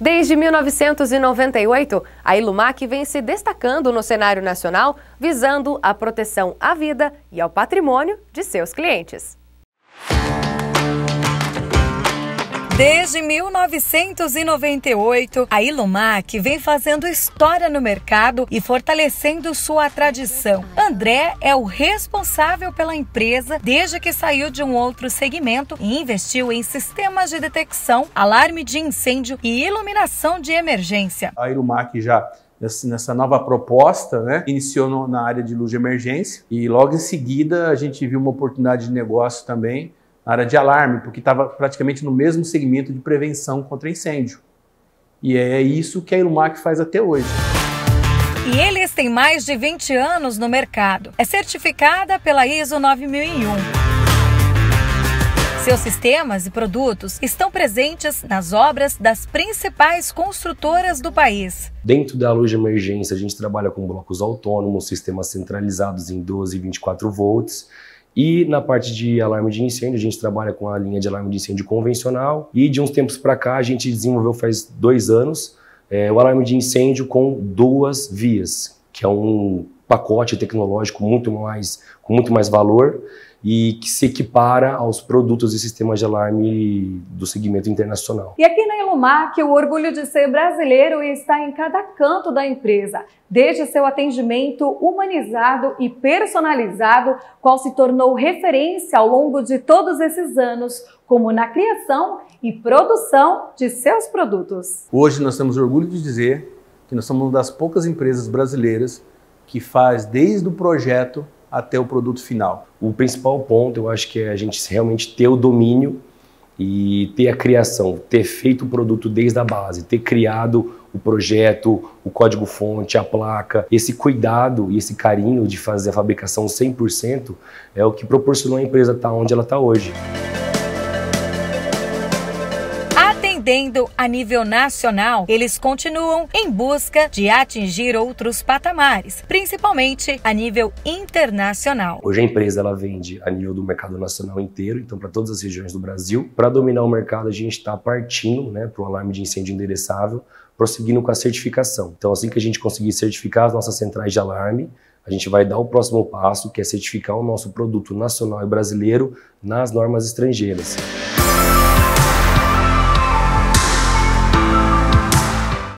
Desde 1998, a Ilumac vem se destacando no cenário nacional, visando a proteção à vida e ao patrimônio de seus clientes. Desde 1998, a Ilumac vem fazendo história no mercado e fortalecendo sua tradição. André é o responsável pela empresa desde que saiu de um outro segmento e investiu em sistemas de detecção, alarme de incêndio e iluminação de emergência. A Ilumac já nessa nova proposta, né? Iniciou na área de luz de emergência e logo em seguida a gente viu uma oportunidade de negócio também área de alarme, porque estava praticamente no mesmo segmento de prevenção contra incêndio. E é, é isso que a Ilumac faz até hoje. E eles têm mais de 20 anos no mercado. É certificada pela ISO 9001. Seus sistemas e produtos estão presentes nas obras das principais construtoras do país. Dentro da luz de emergência, a gente trabalha com blocos autônomos, sistemas centralizados em 12 e 24 volts e na parte de alarme de incêndio, a gente trabalha com a linha de alarme de incêndio convencional. E de uns tempos para cá, a gente desenvolveu faz dois anos é, o alarme de incêndio com duas vias, que é um pacote tecnológico muito mais, com muito mais valor e que se equipara aos produtos e sistemas de alarme do segmento internacional. E aqui na Ilumac, o orgulho de ser brasileiro está em cada canto da empresa, desde seu atendimento humanizado e personalizado, qual se tornou referência ao longo de todos esses anos, como na criação e produção de seus produtos. Hoje nós temos orgulho de dizer que nós somos uma das poucas empresas brasileiras que faz desde o projeto até o produto final? O principal ponto, eu acho que é a gente realmente ter o domínio e ter a criação, ter feito o produto desde a base, ter criado o projeto, o código-fonte, a placa. Esse cuidado e esse carinho de fazer a fabricação 100% é o que proporcionou a empresa estar onde ela está hoje. a nível nacional, eles continuam em busca de atingir outros patamares, principalmente a nível internacional. Hoje a empresa ela vende a nível do mercado nacional inteiro, então para todas as regiões do Brasil. Para dominar o mercado, a gente está partindo né, para o alarme de incêndio endereçável, prosseguindo com a certificação. Então, assim que a gente conseguir certificar as nossas centrais de alarme, a gente vai dar o próximo passo, que é certificar o nosso produto nacional e brasileiro nas normas estrangeiras.